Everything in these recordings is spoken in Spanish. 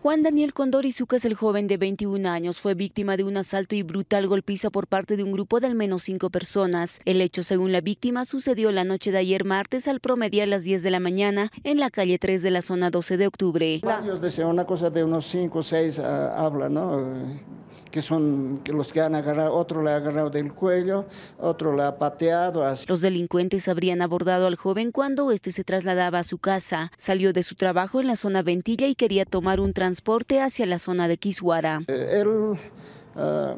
Juan Daniel Condor Izucas, el joven de 21 años, fue víctima de un asalto y brutal golpiza por parte de un grupo de al menos cinco personas. El hecho, según la víctima, sucedió la noche de ayer martes al promediar las 10 de la mañana en la calle 3 de la zona 12 de octubre. una cosa de unos 5 o 6 ah, habla, ¿no? que son los que han agarrado, otro le ha agarrado del cuello, otro le ha pateado. Los delincuentes habrían abordado al joven cuando este se trasladaba a su casa. Salió de su trabajo en la zona Ventilla y quería tomar un transporte hacia la zona de quisuara eh, él ah,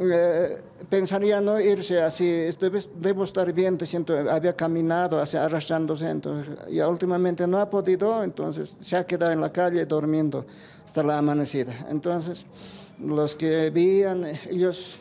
eh, pensaría no irse así, debe, debo estar bien, siento, había caminado arrastrándose, entonces, y últimamente no ha podido, entonces se ha quedado en la calle durmiendo hasta la amanecida. Entonces, los que veían, ellos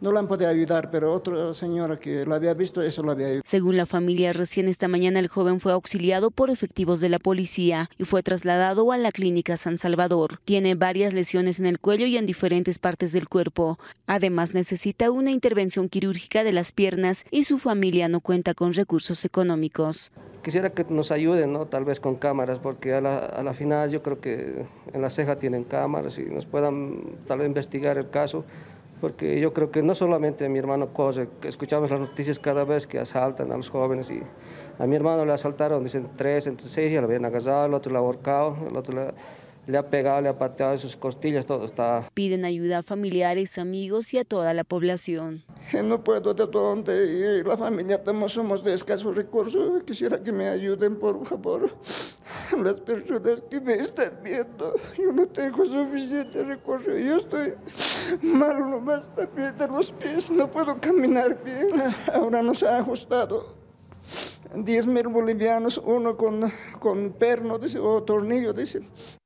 no la han podido ayudar, pero otra señora que la había visto, eso la había ayudado. Según la familia, recién esta mañana el joven fue auxiliado por efectivos de la policía y fue trasladado a la clínica San Salvador. Tiene varias lesiones en el cuello y en diferentes partes del cuerpo. Además, necesita una intervención quirúrgica de las piernas y su familia no cuenta con recursos económicos quisiera que nos ayuden, ¿no? Tal vez con cámaras, porque a la, final yo creo que en la ceja tienen cámaras y nos puedan tal vez investigar el caso porque yo creo que no solamente mi hermano Cose, escuchamos las noticias cada vez que asaltan a los jóvenes y a mi hermano le asaltaron, dicen tres, entre seis, y lo habían agarrado, el otro lo ahorcado, el otro le le ha pegado, le ha pateado de sus costillas, todo está. Piden ayuda a familiares, amigos y a toda la población. Eh, no puedo de dónde ir, la familia somos de escasos recursos, quisiera que me ayuden por favor. Las personas que me están viendo, yo no tengo suficiente recurso, yo estoy mal nomás también de los pies, no puedo caminar bien, ahora nos ha ajustado. 10 mil bolivianos, uno con, con perno, o tornillo, dice.